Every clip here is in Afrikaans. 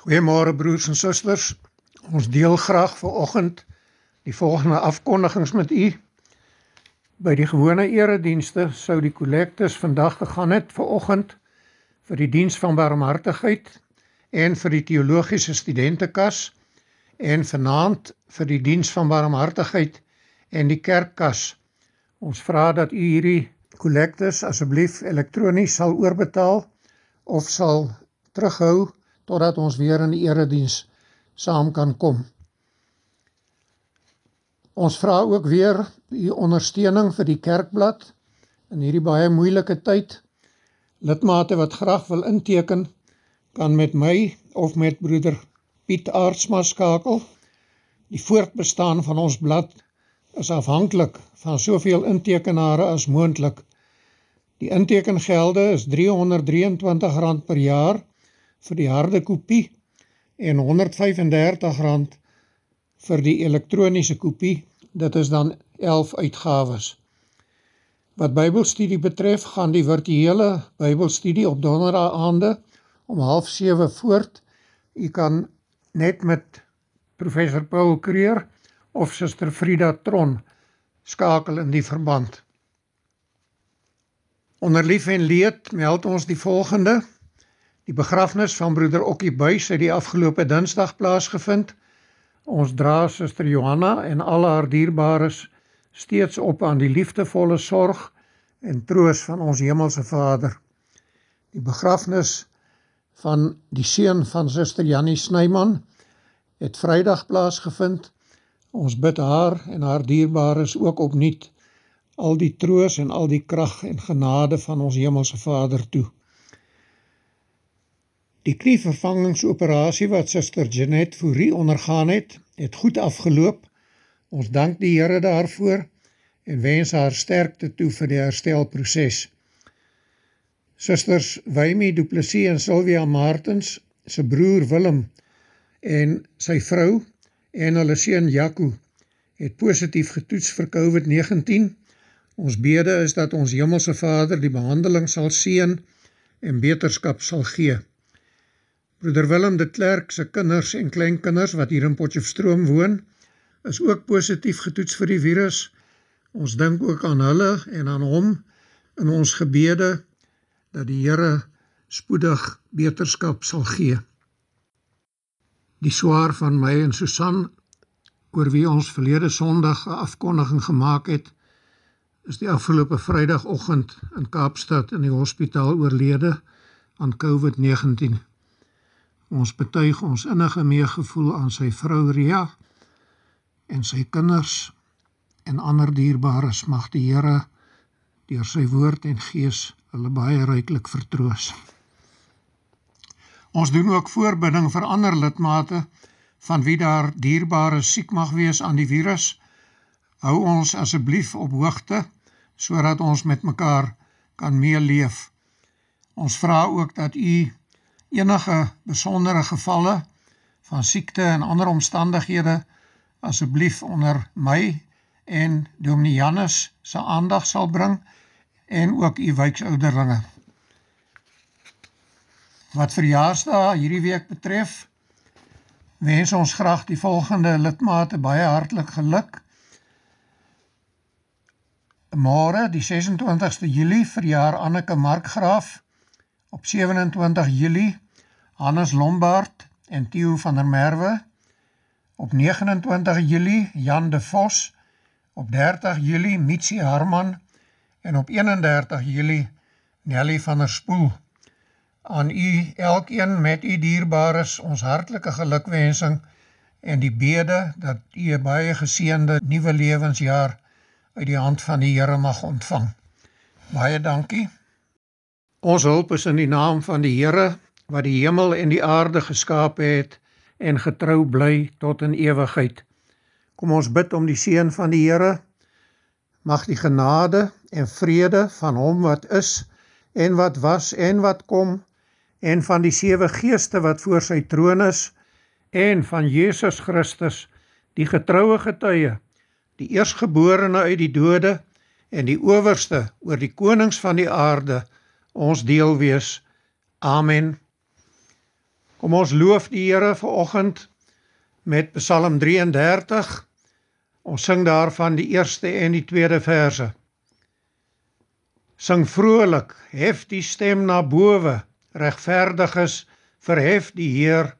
Goeiemôre broers en susters. Ons deel graag vanoggend die volgende afkondigings met u. By die gewone eredienste sou die kollektes vandag gegaan het vanoggend vir die diens van barmhartigheid en vir die teologiese studentekas en vanaand vir die diens van barmhartigheid en die kerkkas. Ons vra dat u hierdie kollektes asseblief elektronies sal oorbetaal of sal terughou totdat ons weer in die erediens saam kan kom. Ons vra ook weer u ondersteuning vir die kerkblad in hierdie baie moeilike tyd. Lidmate wat graag wil inteken kan met my of met broeder Piet Aartsma skakel. Die voortbestaan van ons blad is afhanklik van soveel intekenare as moontlik. Die intekengelde is R323 per jaar vir die harde kopie en R135 vir die elektroniese kopie. Dit is dan 11 uitgawes. Wat Bybelstudie betref, gaan die virtuele Bybelstudie op donderdae aande om 07:30 voort. U kan net met professor Paul Creer of suster Frida Tron skakel in die verband. Onder lief en leed meld ons die volgende. Die begrafnis van broeder Okkie Buys het die afgelope Dinsdag plaasgevind. Ons dra suster Johanna en al haar dierbares steeds op aan die liefdevolle sorg en troos van ons hemelse Vader. Die begrafnis van die seun van suster Jannie Snyman het Vrydag plaasgevind. Ons bid haar en haar dierbares ook opnuut al die troos en al die krag en genade van ons hemelse Vader toe. Die knievervangingsoperasie wat Suster Janet Fourie ondergaan het, het goed afgeloop. Ons dank die Here daarvoor en wens haar sterkte toe vir die herstelproses. Susters Wymy Du Plessis en Sylvia Martens, se broer Willem en sy vrou en hulle seun Jaco het positief getoets vir COVID-19. Ons bede is dat ons Hemelse Vader die behandeling sal seën en beterskap sal gee. Broeder Willem de Klerk se kinders en kleinkinders wat hier in Potchefstroom woon, is ook positief getoets vir die virus. Ons dink ook aan hulle en aan hom in ons gebede dat die Here spoedig beterskap sal gee. Die swaar van my en Susan oor wie ons verlede Sondag 'n afkondiging gemaak het, is die afgelope Vrydagoggend in Kaapstad in die hospitaal oorlede aan COVID-19. Ons betuig ons innige meegevoel aan sy vrou Ria en sy kinders en ander dierbares mag die Here deur sy woord en gees hulle baie ryklik vertroos. Ons doen ook voorbinding vir ander lidmate van wie daar dierbares siek mag wees aan die virus. Hou ons asseblief op hoogte sodat ons met mekaar kan meeleef. Ons vra ook dat u enige besondere gevalle van siekte en ander omstandighede asseblief onder my en Dominee Jannes se aandag sal bring en ook u wyksouderlinge. Wat verjaarsdae hierdie week betref, wens ons graag die volgende lidmate baie hartlik geluk. Môre, die 26ste Julie verjaar Anneke Markgraaf op 27 Julie Hannes Lombard en Theo van der Merwe op 29 Julie Jan de Vos op 30 Julie Mitsy Harman en op 31 Julie Nelly van der Spoel aan u elkeen met u dierbares ons hartlike gelukwensing en die bede dat u 'n baie geseënde nuwe lewensjaar uit die hand van die Here mag ontvang baie dankie Ons hulp is in die naam van die Here wat die hemel en die aarde geskaap het en getrou bly tot in ewigheid. Kom ons bid om die seën van die Here. Mag die genade en vrede van hom wat is en wat was en wat kom en van die sewe geeste wat voor sy troon is en van Jesus Christus die getroue getuie die eersgeborene uit die dode en die owerste oor die konings van die aarde ons deel wees. Amen. Kom ons loof die Here vir oggend met Psalm 33. Ons sing daarvan die eerste en die tweede verse. Sing vrolik, hef die stem na bowe, regverdiges, verhef die Heer.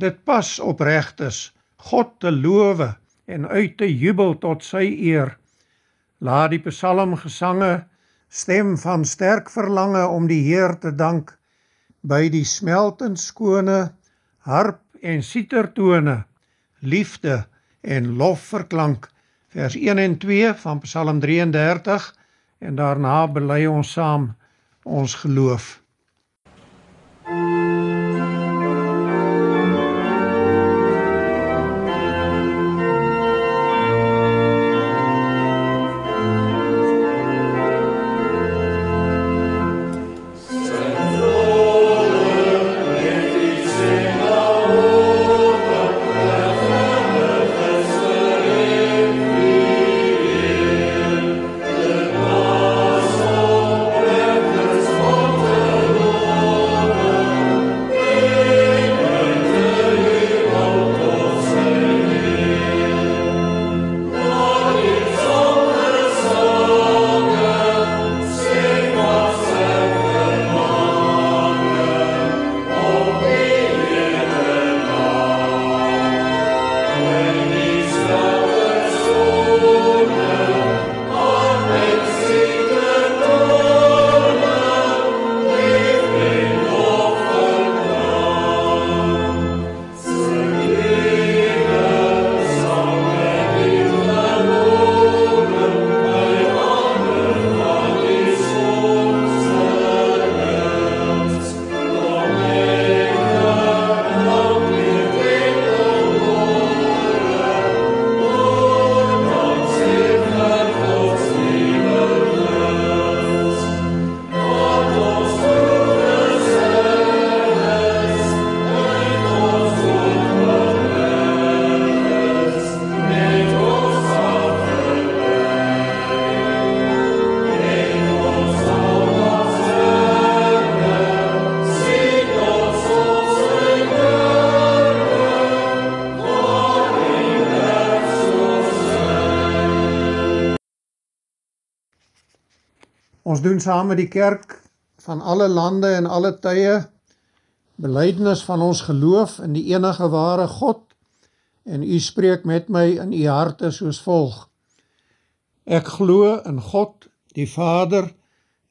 Dit pas opregtes God te lowe en uit te jubel tot sy eer. Laat die psalmgesange stem van sterk verlange om die Heer te dank by die smeltend skone harp en sitertone liefde en lof verklank vers 1 en 2 van Psalm 33 en daarna bely ons saam ons geloof doen saam met die kerk van alle lande en alle tye belydenis van ons geloof in die enige ware God en u spreek met my in u harte soos volg. Ek glo in God, die Vader,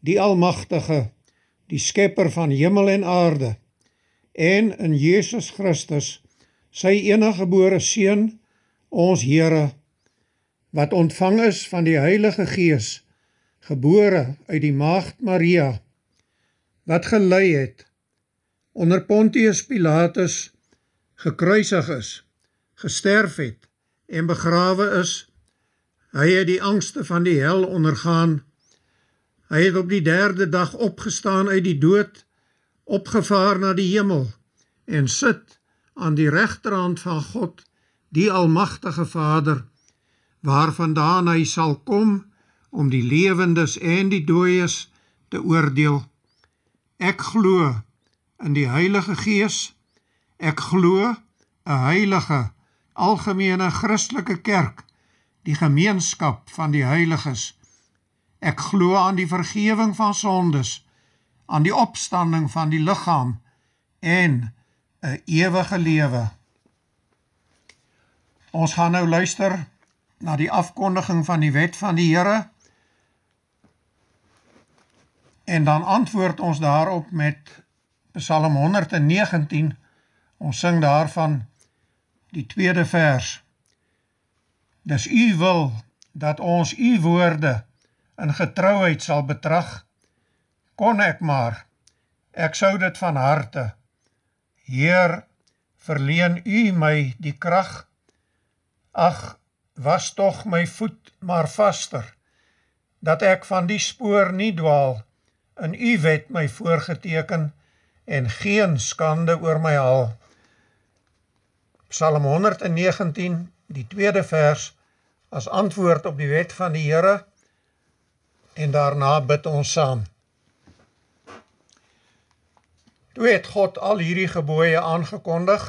die Almagtige, die skepper van hemel en aarde en in Jesus Christus, sy enige gebore seun, ons Here wat ontvang is van die Heilige Gees gebore uit die maagd Maria wat gelei het onder Pontius Pilatus gekruisig is, gesterf het en begrawe is. Hy het die angste van die hel ondergaan. Hy het op die 3de dag opgestaan uit die dood, opgevaar na die hemel en sit aan die regterhand van God, die almagtige Vader, waarvandaan hy sal kom om die lewendes en die dooies te oordeel. Ek glo in die Heilige Gees. Ek glo 'n heilige algemene Christelike kerk, die gemeenskap van die heiliges. Ek glo aan die vergifnis van sondes, aan die opstanding van die liggaam en 'n ewige lewe. Ons gaan nou luister na die afkondiging van die wet van die Here. En dan antwoord ons daarop met Psalm 119. Ons sing daarvan die tweede vers. Dis u wil dat ons u woorde in getrouheid sal betrag. Kon ek maar ek sou dit van harte. Heer, verleen u my die krag. Ag, was tog my voet maar vaster dat ek van die spoor nie dwaal nie in u wet my voorgeteken en geen skande oor my haal. Psalm 119, die tweede vers as antwoord op die wet van die Here en daarna bid ons saam. Toe het God al hierdie gebooie aangekondig.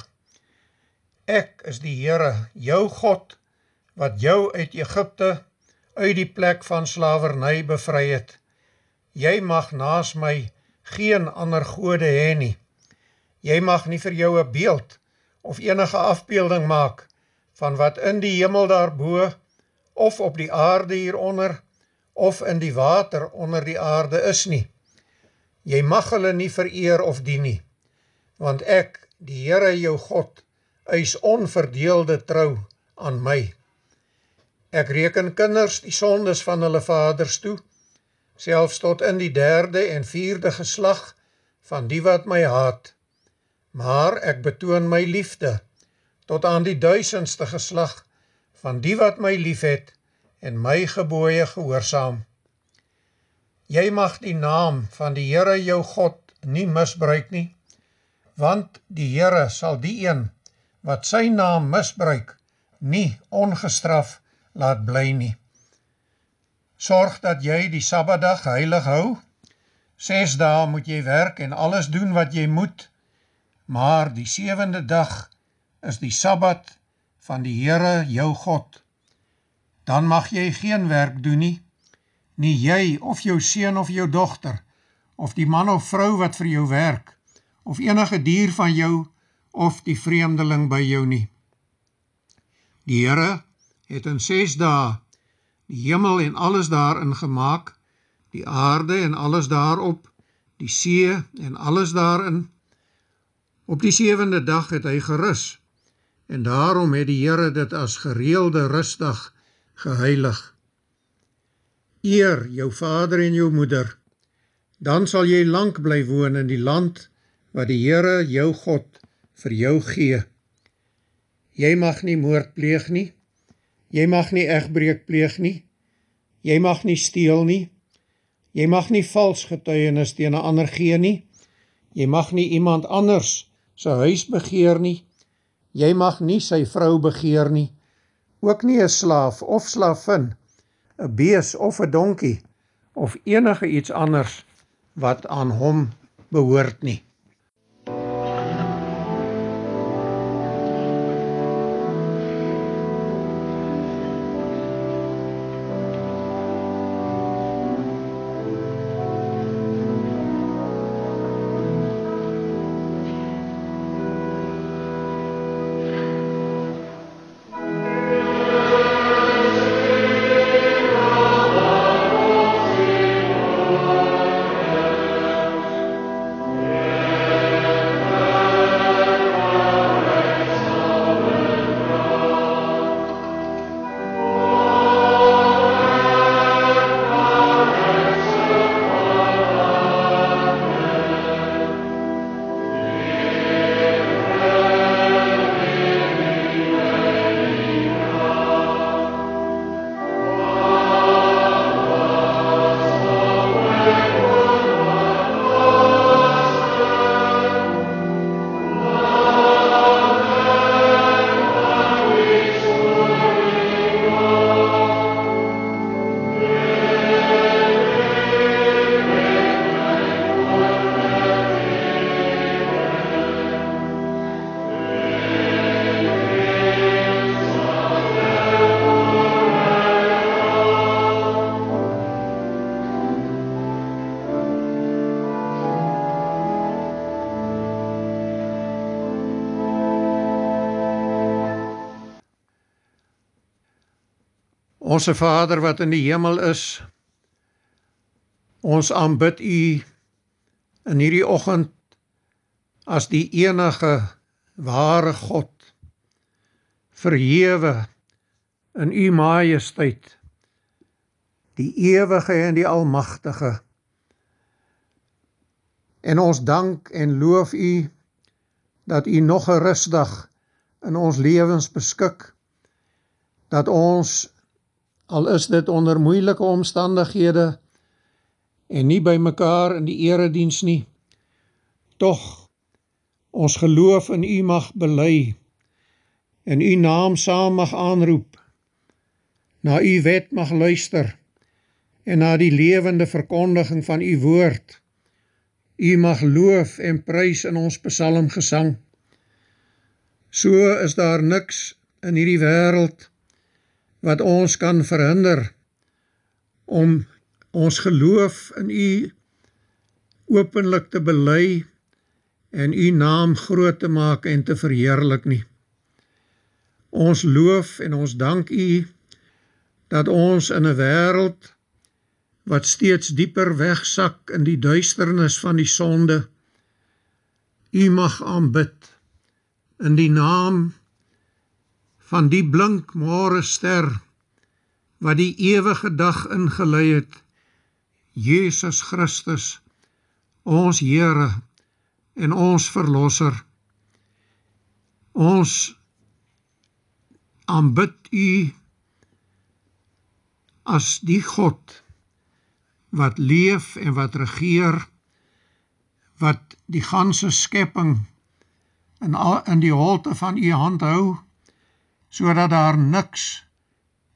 Ek is die Here, jou God wat jou uit Egipte uit die plek van slawerny bevry het. Jy mag naas my geen ander gode hê nie. Jy mag nie vir jou 'n beeld of enige afbeelding maak van wat in die hemel daarbo of op die aarde hieronder of in die water onder die aarde is nie. Jy mag hulle nie vereer of dien nie. Want ek, die Here jou God, eis onverdeelde trou aan my. Ek reken kinders die sondes van hulle vaders toe selfs tot in die derde en vierde geslag van die wat my haat. Maar ek betoon my liefde tot aan die duisendste geslag van die wat my liefhet en my gebooie gehoorsaam. Jy mag die naam van die Here jou God nie misbruik nie, want die Here sal die een wat sy naam misbruik, nie ongestraf laat bly nie. Sorg dat jy die Sabbatdag heilig hou. 6 dae moet jy werk en alles doen wat jy moet. Maar die 7de dag is die Sabbat van die Here jou God. Dan mag jy geen werk doen nie. Nie jy of jou seun of jou dogter of die man of vrou wat vir jou werk of enige dier van jou of die vreemdeling by jou nie. Die Here het in 6 dae hemel en alles daarin gemaak, die aarde en alles daarop, die see en alles daarin. Op die sewende dag het hy gerus. En daarom het die Here dit as gereelde rusdag geheilig. Eer jou vader en jou moeder. Dan sal jy lank bly woon in die land wat die Here jou God vir jou gee. Jy mag nie moord pleeg nie. Jy mag nie egbreek pleeg nie. Jy mag nie steel nie. Jy mag nie vals getuienis teen 'n ander gee nie. Jy mag nie iemand anders se huis begeer nie. Jy mag nie sy vrou begeer nie. Ook nie 'n slaaf of slavin, 'n bees of 'n donkie of enige iets anders wat aan hom behoort nie. Onse Vader wat in die hemel is, ons aanbid U in hierdie oggend as die enige ware God, verhewe in U majesteit, die ewige en die almagtige. En ons dank en loof U dat U nog 'n rusdag in ons lewens beskik dat ons al is dit onder moeilike omstandighede en nie by mekaar in die erediens nie, toch ons geloof in u mag belei en u naam saam mag aanroep, na u wet mag luister en na die levende verkondiging van u woord, u mag loof en prijs in ons psalm gesang. So is daar niks in hierdie wereld, wat ons kan verhinder om ons geloof in U openlik te bely en U naam groot te maak en te verheerlik nie. Ons loof en ons dank U dat ons in 'n wêreld wat steeds dieper wegsak in die duisternis van die sonde U mag aanbid in die naam van die blink môre ster wat die ewige dag ingelei het Jesus Christus ons Here en ons verlosser ons aanbid u as die God wat leef en wat regeer wat die ganse skepping in in die holte van u hand hou sodat daar niks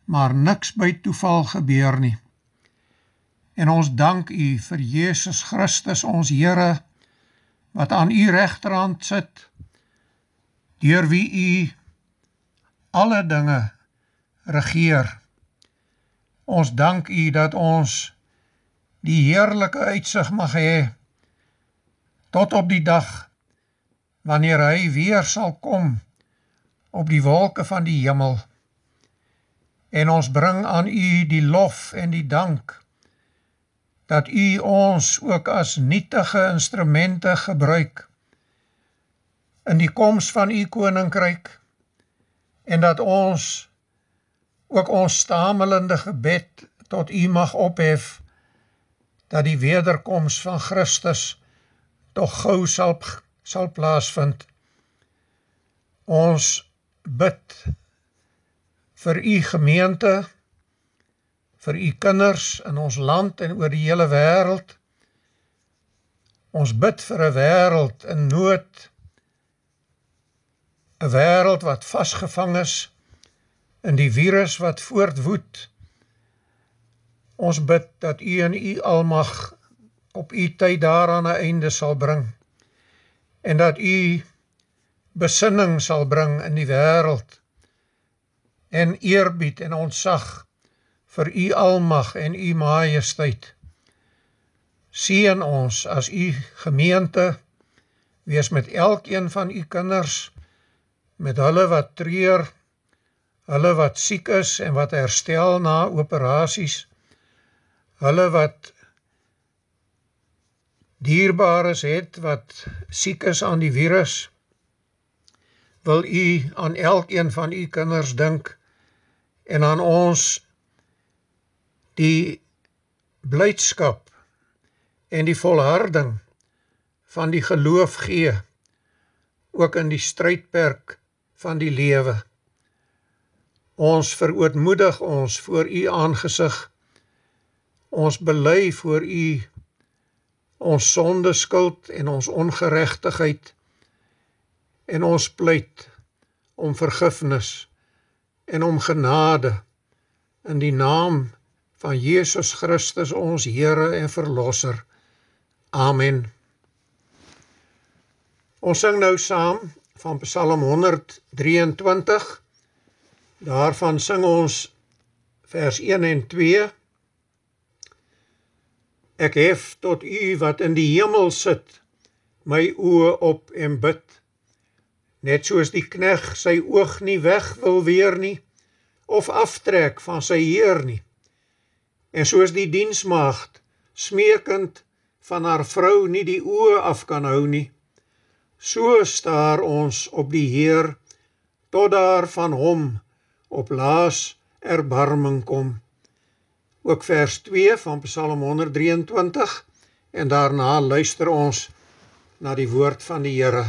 maar niks by toeval gebeur nie. En ons dank U vir Jesus Christus ons Here wat aan U regterhand sit deur wie U alle dinge regeer. Ons dank U dat ons die heerlike uitsig mag hê tot op die dag wanneer hy weer sal kom op die wolke van die hemel. En ons bring aan U die lof en die dank dat U ons ook as nietige instrumente gebruik in die koms van U koninkryk en dat ons ook ons stamelende gebed tot U mag ophef dat die wederkoms van Christus tog gou sal sal plaasvind. Ons bid vir u gemeente vir u kinders in ons land en oor die hele wêreld ons bid vir 'n wêreld in nood 'n wêreld wat vasgevang is in die virus wat voortwoed ons bid dat u en u almag op u tyd daaraan 'n einde sal bring en dat u besinning sal bring in die wêreld en eerbied en ontzag vir u almag en u majesteit. Seën ons as u gemeente wees met elkeen van u kinders met hulle wat treur, hulle wat siek is en wat herstel na operasies, hulle wat dierbares het wat siek is aan die virus wil u aan elkeen van u kinders dink en aan ons die blydskap en die volharding van die geloof gee ook in die strydperk van die lewe. Ons verootmoedig ons voor u aangesig. Ons bely voor u ons sonde skuld en ons ongeregtigheid en ons pleit om vergifnis en om genade in die naam van Jesus Christus ons Here en verlosser. Amen. Ons sing nou saam van Psalm 123. Daarvan sing ons vers 1 en 2. Ek hef tot U wat in die hemel sit my oë op en bid net soos die knegg sy oog nie weg wil weer nie of aftrek van sy heer nie en soos die diensmaagd smeekend van haar vrou nie die oë af kan hou nie so staar ons op die heer tot daar van hom op laas erbarming kom ook vers 2 van Psalm 123 en daarna luister ons na die woord van die Here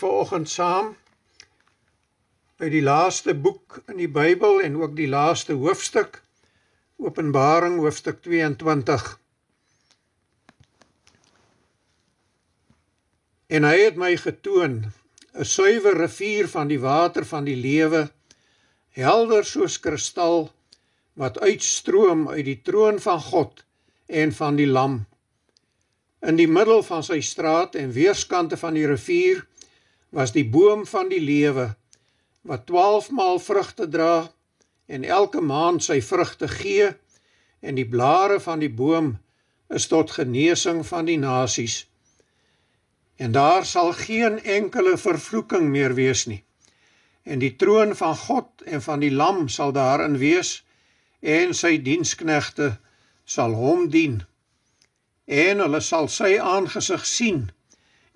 vanoggend saam by die laaste boek in die Bybel en ook die laaste hoofstuk Openbaring hoofstuk 22. En hy het my getoon 'n suiwer rivier van die water van die lewe, helder soos kristal wat uitstroom uit die troon van God en van die Lam. In die middel van sy straat en weerskante van die rivier was die boom van die lewe wat 12 maal vrugte dra en elke maand sy vrugte gee en die blare van die boom is tot genesing van die nasies. En daar sal geen enkele vervloeking meer wees nie. En die troon van God en van die Lam sal daarin wees en sy diensknegte sal hom dien. En hulle sal sy aangesig sien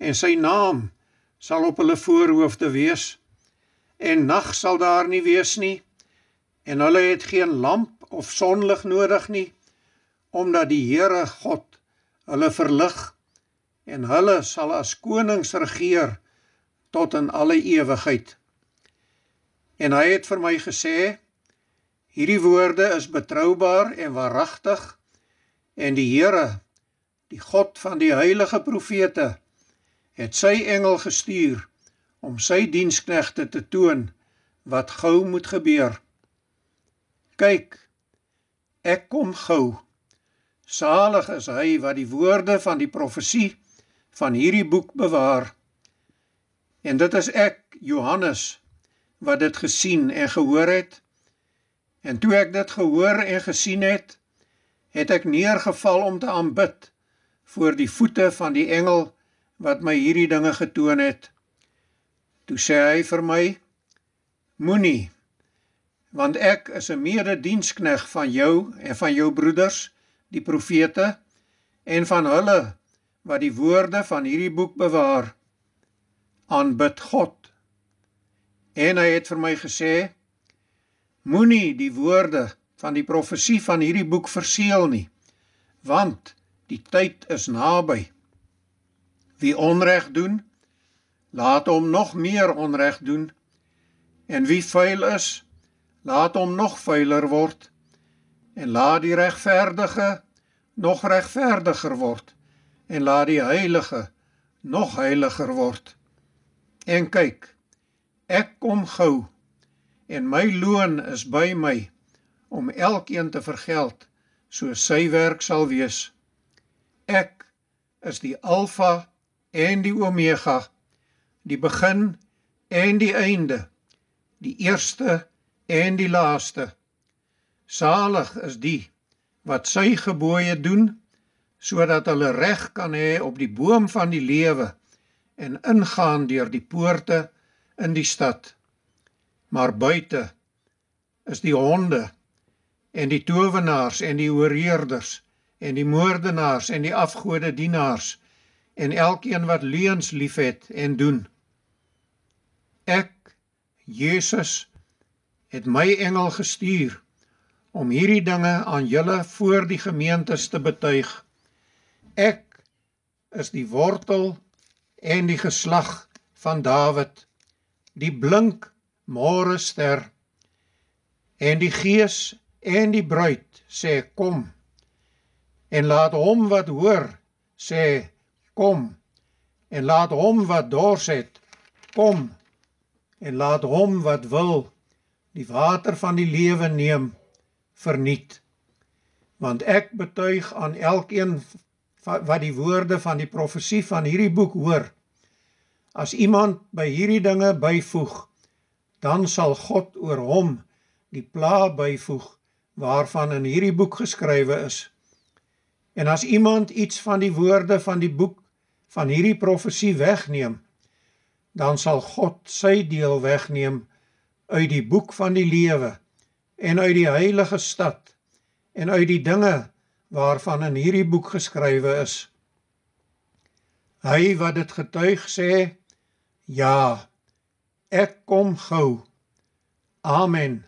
en sy naam sal op hulle voorhoofde wees en nag sal daar nie wees nie en hulle het geen lamp of sonlig nodig nie omdat die Here God hulle verlig en hulle sal as konings regeer tot in alle ewigheid en hy het vir my gesê hierdie woorde is betroubaar en waaragtig en die Here die God van die heilige profete het sy engel gestuur om sy diensknegte te toon wat gou moet gebeur. Kyk, ek kom gou. Salig is hy wat die woorde van die profesie van hierdie boek bewaar. En dit is ek, Johannes, wat dit gesien en gehoor het. En toe ek dit gehoor en gesien het, het ek neergeval om te aanbid voor die voete van die engel wat my hierdie dinge getoon het. Toe sê hy vir my: Moenie, want ek is 'n mededienskneg van jou en van jou broeders, die profete, en van hulle wat die woorde van hierdie boek bewaar. Aanbid God. En hy het vir my gesê: Moenie die woorde van die profesie van hierdie boek verseël nie, want die tyd is naby wie onreg doen, laat hom nog meer onreg doen. En wie vuil is, laat hom nog vuiler word. En laat die regverdige nog regverdiger word en laat die heilige nog heiliger word. En kyk, ek kom gou en my loon is by my om elkeen te vergeld so sy werk sal wees. Ek is die alfa en die omega, die begin en die einde, die eerste en die laaste. Salig is die wat sy gebooie doen sodat hulle reg kan hê op die boom van die lewe en ingaan deur die poorte in die stad. Maar buite is die honde en die towenaars en die horeerders en die moordenaars en die afgode dienaars en elkeen wat leuns liefhet en doen. Ek Jesus het my engel gestuur om hierdie dinge aan julle voor die gemeentes te betuig. Ek is die wortel en die geslag van Dawid, die blink môre ster en die gees en die bruid sê kom en laat hom wat hoor sê kom en laat hom wat dors het kom en laat hom wat wil die water van die lewe neem verniet want ek betuig aan elkeen wat die woorde van die profesie van hierdie boek hoor as iemand by hierdie dinge byvoeg dan sal God oor hom die pla byvoeg waarvan in hierdie boek geskrywe is en as iemand iets van die woorde van die boek van hierdie profesie wegneem, dan sal God sy deel wegneem uit die boek van die lewe en uit die heilige stad en uit die dinge waarvan in hierdie boek geskrywe is. Hy wat dit getuig sê, ja, ek kom gou. Amen.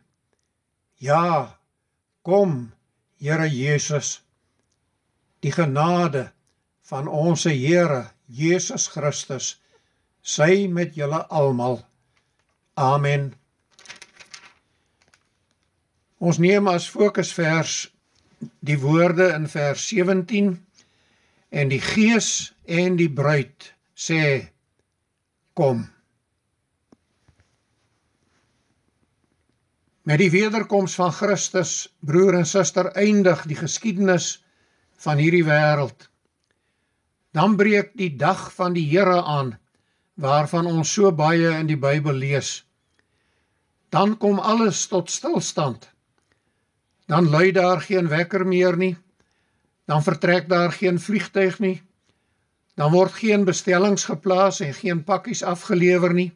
Ja, kom Here Jesus. Die genade van ons Here Jesus Christus sy met julle almal. Amen. Ons neem as fokusvers die woorde in vers 17 en die gees en die bruid sê kom. Met die wederkoms van Christus, broer en suster, eindig die geskiedenis van hierdie wêreld. Dan breek die dag van die Here aan waarvan ons so baie in die Bybel lees. Dan kom alles tot stilstand. Dan lui daar geen wekker meer nie. Dan vertrek daar geen vliegtyg nie. Dan word geen bestellings geplaas en geen pakkies afgelewer nie.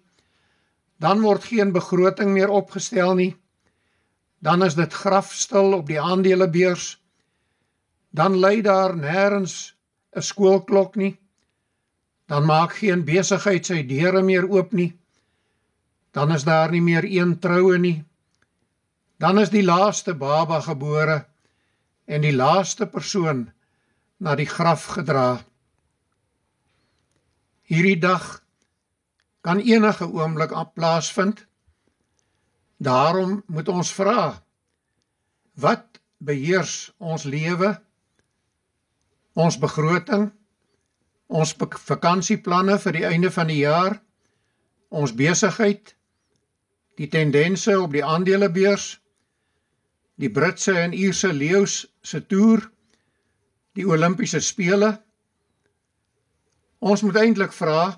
Dan word geen begroting meer opgestel nie. Dan is dit grafstil op die aandelebeurs. Dan lê daar nêrens 'n skoolklok nie. Dan maak geen besigheid sy deure meer oop nie. Dan is daar nie meer een troue nie. Dan is die laaste baba gebore en die laaste persoon na die graf gedra. Hierdie dag kan enige oomblik plaasvind. Daarom moet ons vra: Wat beheers ons lewe? ons begroting, ons vakansieplanne vir die einde van die jaar, ons besigheid, die tendense op die aandelebeurs, die Britse en Ierse leeu's se toer, die Olimpiese spele. Ons moet eintlik vra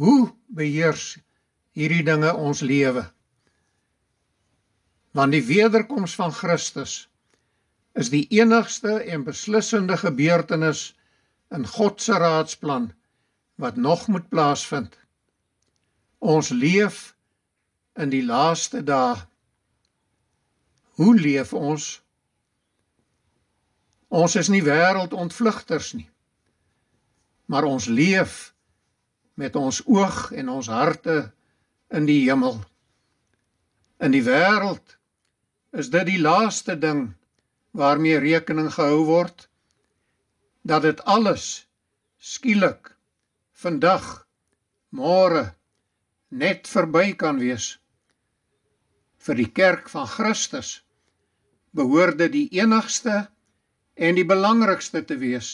hoe beheers hierdie dinge ons lewe? Want die wederkoms van Christus is die enigste en beslissende gebeurtenis in God se raadsplan wat nog moet plaasvind. Ons leef in die laaste dae. Hoe leef ons? Ons is nie wêreldontvlugters nie. Maar ons leef met ons oog en ons harte in die hemel. In die wêreld is dit die laaste ding waarmee rekening gehou word dat dit alles skielik vandag môre net verby kan wees vir die kerk van Christus behoorde die enigste en die belangrikste te wees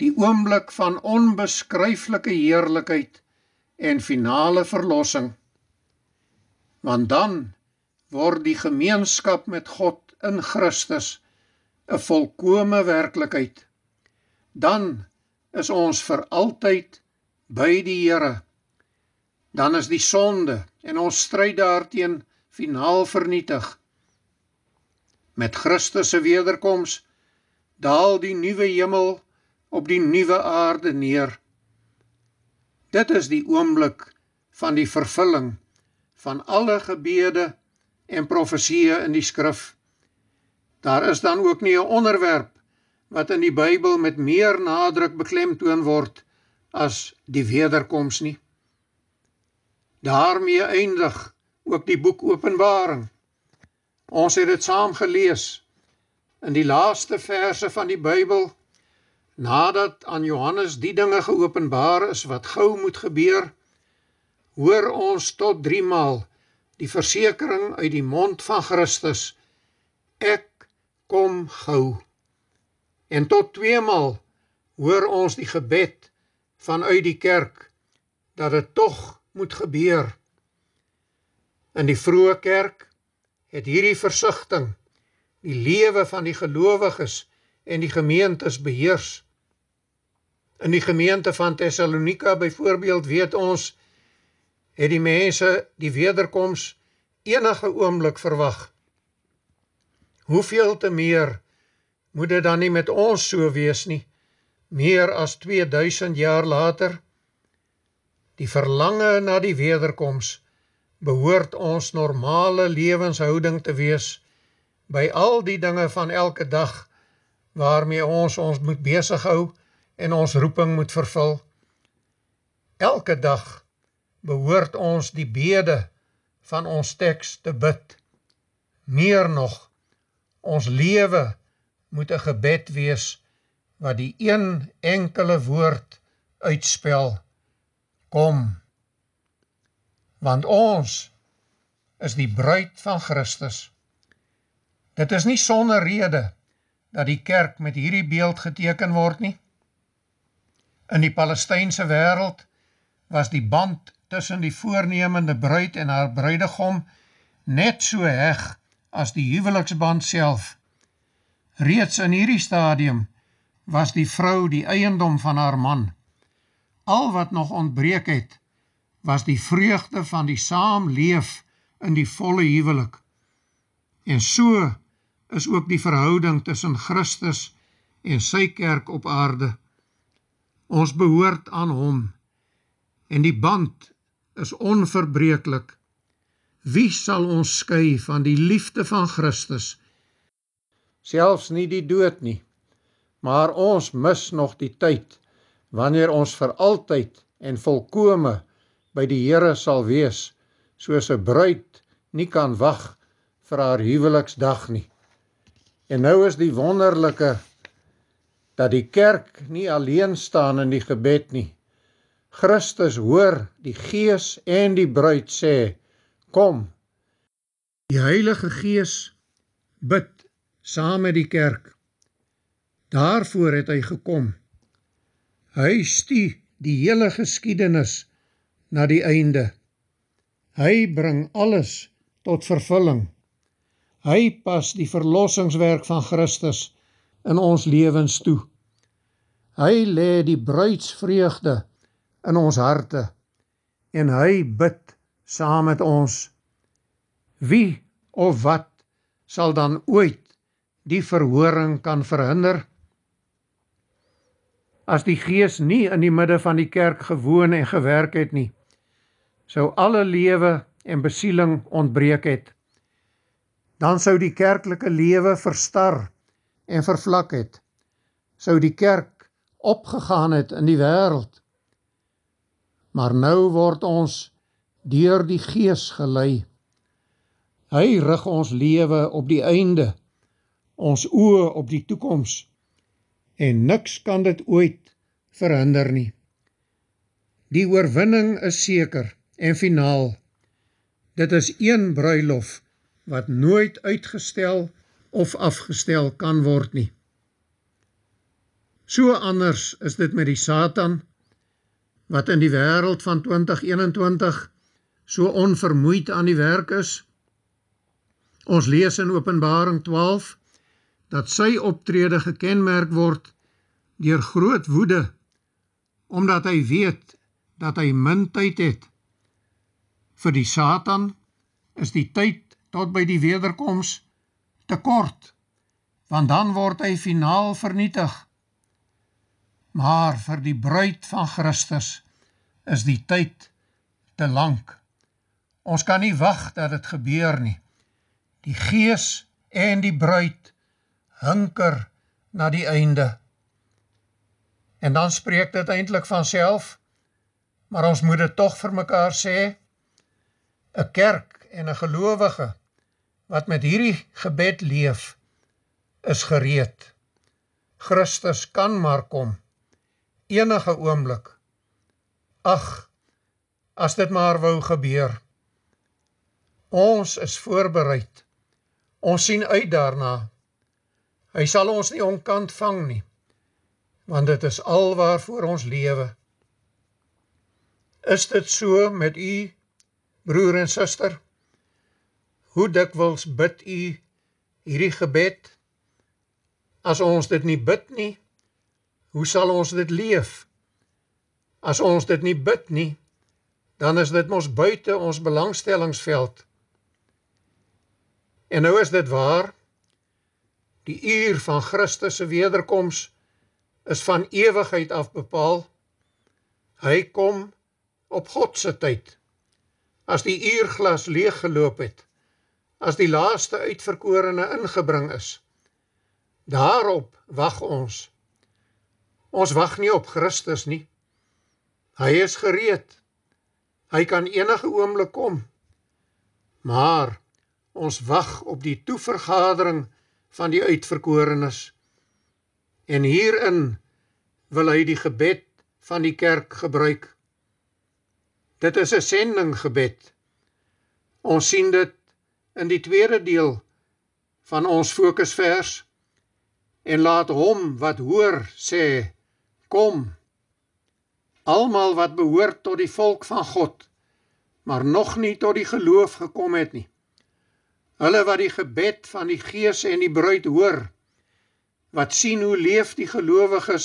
die oomblik van onbeskryflike heerlikheid en finale verlossing want dan word die gemeenskap met God in Christus 'n volkomme werklikheid. Dan is ons vir altyd by die Here. Dan is die sonde en ons stryd daarteen finaal vernietig. Met Christus se wederkoms daal die nuwe hemel op die nuwe aarde neer. Dit is die oomblik van die vervulling van alle gebede en profesieë in die skrif. Daar is dan ook nie 'n onderwerp wat in die Bybel met meer nadruk beklemtoon word as die wederkoms nie. Daarmee eindig ook die boek Openbaring. Ons het dit saam gelees in die laaste verse van die Bybel nadat aan Johannes die dinge geopenbaar is wat gou moet gebeur, hoor ons tot 3 maal die versekering uit die mond van Christus: Ek kom gou. En tot tweemaal hoor ons die gebed vanuit die kerk dat dit tog moet gebeur. In die vroeë kerk het hierdie versigtiging die lewe van die gelowiges en die gemeentes beheers. In die gemeente van Tessalonika byvoorbeeld weet ons het die mense die wederkoms enige oomblik verwag. Hoeveel te meer moet dit dan nie met ons so wees nie? Meer as 2000 jaar later die verlange na die wederkoms behoort ons normale lewenshouding te wees by al die dinge van elke dag waarmee ons ons moet besig hou en ons roeping moet vervul. Elke dag behoort ons die bede van ons teks te bid. Meer nog Ons lewe moet 'n gebed wees wat die een enkele woord uitspel: Kom. Want ons is die bruid van Christus. Dit is nie sonder rede dat die kerk met hierdie beeld geteken word nie. In die Palestynse wêreld was die band tussen die voornemende bruid en haar bruidegom net so heg as die huweliksband self. Reeds in hierdie stadium was die vrou die eiendom van haar man. Al wat nog ontbreek het, was die vreugde van die saamleef in die volle huwelik. En so is ook die verhouding tussen Christus en sy kerk op aarde. Ons behoort aan hom en die band is onverbreeklik. Wie sal ons skei van die liefde van Christus? Selfs nie die dood nie. Maar ons mis nog die tyd wanneer ons vir altyd en volkome by die Here sal wees, soos 'n bruid nie kan wag vir haar huweliksdag nie. En nou is die wonderlike dat die kerk nie alleen staan in die gebed nie. Christus hoor die gees en die bruid sê kom. Die Heilige Gees bid saam met die kerk. Daarvoor het hy gekom. Hy stuur die hele geskiedenis na die einde. Hy bring alles tot vervulling. Hy pas die verlossingswerk van Christus in ons lewens toe. Hy lê die bruidsvreugde in ons harte en hy bid saam met ons. Wie of wat sal dan ooit die verhoring kan verhinder? As die Gees nie in die midde van die kerk gewoon en gewerk het nie, sou alle lewe en besieling ontbreek het. Dan sou die kerklike lewe verstar en vervlak het. Sou die kerk opgegaan het in die wêreld. Maar nou word ons deur die Gees gelei. Hy rig ons lewe op die einde, ons oë op die toekoms en niks kan dit ooit verhinder nie. Die oorwinning is seker en finaal. Dit is een bruilof wat nooit uitgestel of afgestel kan word nie. So anders is dit met die Satan wat in die wêreld van 2021 so onvermoeid aan die werk is. Ons lees in Openbaring 12 dat sy optrede gekenmerk word deur groot woede omdat hy weet dat hy min tyd het. Vir die Satan is die tyd tot by die wederkoms te kort want dan word hy finaal vernietig. Maar vir die bruid van Christus is die tyd te lank. Ons kan nie wag dat dit gebeur nie. Die gees en die bruid hunker na die einde. En dan spreek dit eintlik van self. Maar ons moet dit tog vir mekaar sê. 'n Kerk en 'n gelowige wat met hierdie gebed leef is gereed. Christus kan maar kom enige oomblik. Ag, as dit maar wou gebeur. Ons is voorberei. Ons sien uit daarna. Hy sal ons nie onkant vang nie. Want dit is alwaar vir ons lewe. Is dit so met u broer en suster? Hoe dikwels bid u hierdie gebed? As ons dit nie bid nie, hoe sal ons dit leef? As ons dit nie bid nie, dan is dit mos buite ons belangstellingsveld. En nou is dit waar. Die uur van Christus se wederkoms is van ewigheid af bepaal. Hy kom op God se tyd. As die uurglas leeg geloop het, as die laaste uitverkorene ingebring is, daarop wag ons. Ons wag nie op Christus nie. Hy is gereed. Hy kan enige oomblik kom. Maar Ons wag op die toevergadering van die uitverkorenes. En hierin wil hy die gebed van die kerk gebruik. Dit is 'n sendinggebed. Ons sien dit in die tweede deel van ons fokusvers en laat hom wat hoor sê kom almal wat behoort tot die volk van God maar nog nie tot die geloof gekom het nie Hulle wat die gebed van die gees en die bruid hoor, wat sien hoe leef die gelowiges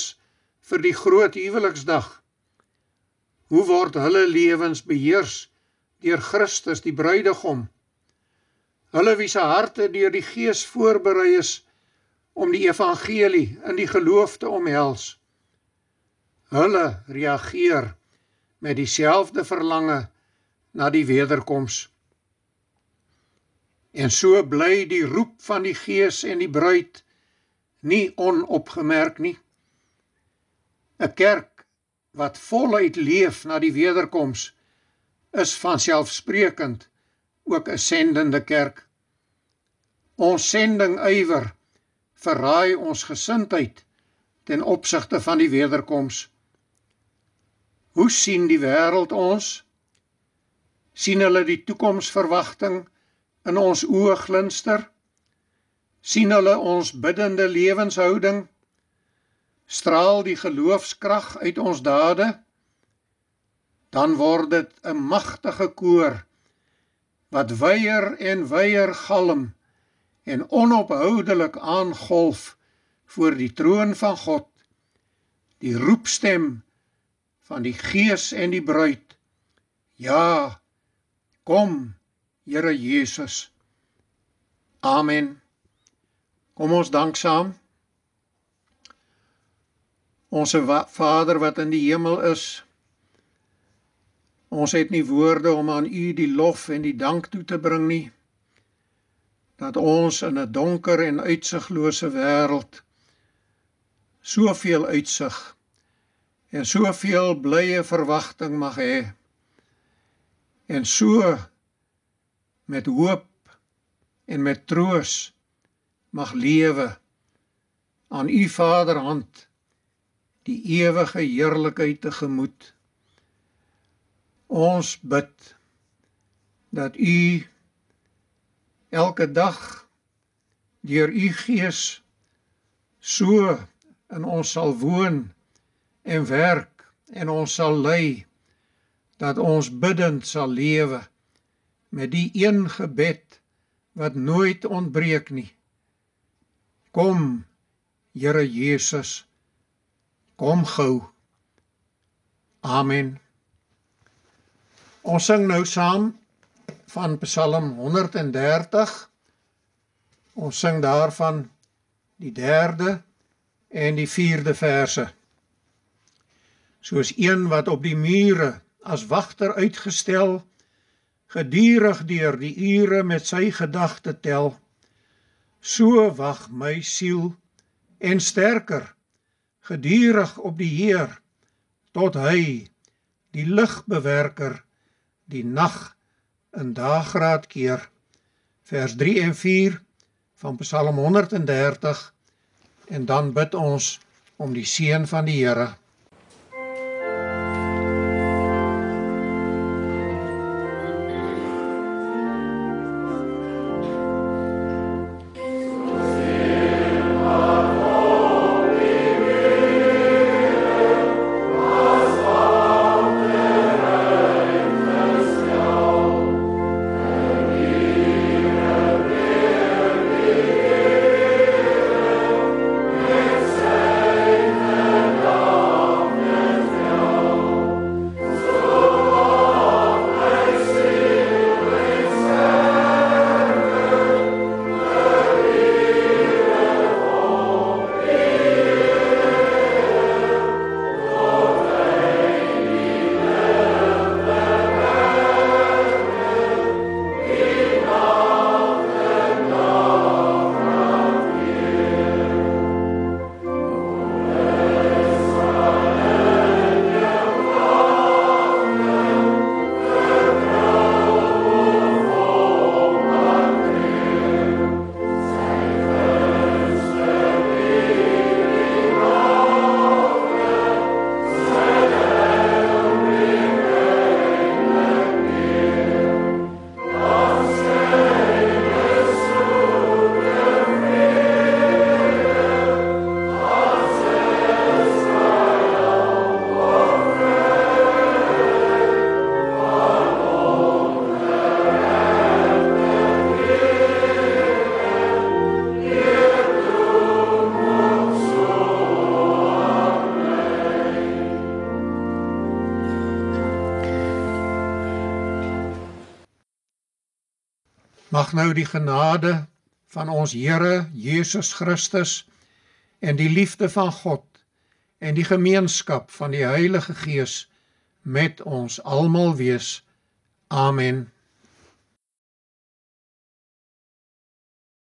vir die groot huweliksdag. Hoe word hulle lewens beheers deur Christus die bruidegom? Hulle wie se harte deur die gees voorberei is om die evangelie in die geloof te omhels. Hulle reageer met dieselfde verlange na die wederkoms. En so bly die roep van die gees en die bruid nie onopgemerk nie. 'n Kerk wat voluit leef na die wederkoms is van selfsprekend ook 'n sendende kerk. Ons sending ywer verraai ons gesindheid ten opsigte van die wederkoms. Hoe sien die wêreld ons? sien hulle die toekomsverwagting in ons oë glinster? sien hulle ons biddende lewenshouding? straal die geloofskrag uit ons dade? dan word dit 'n magtige koor wat weier en weier galm en onophoudelik aangolf voor die troon van God die roepstem van die gees en die bruid ja kom Here Jesus. Amen. Kom ons dank saam. Onse Vader wat in die hemel is. Ons het nie woorde om aan U die lof en die dank toe te bring nie. Dat ons in 'n donker en uitsiglose wêreld soveel uitsig en soveel blye verwagting mag hê. En so met hoop en met troos mag lewe aan u Vaderhand die ewige heerlikheid te gemoed. Ons bid dat u elke dag deur u gees so in ons sal woon en werk en ons sal lei dat ons biddend sal lewe met die een gebed wat nooit ontbreek nie. Kom, Here Jesus, kom gou. Amen. Ons sing nou saam van Psalm 130. Ons sing daarvan die 3de en die 4de verse. Soos een wat op die mure as wagter uitgestel word gedurig deur die ure met sy gedagte tel so wag my siel en sterker gedurig op die Heer tot hy die ligbewerker die nag in dagraad keer vers 3 en 4 van Psalm 130 en dan bid ons om die seën van die Here mag nou die genade van ons Here Jesus Christus en die liefde van God en die gemeenskap van die Heilige Gees met ons almal wees. Amen.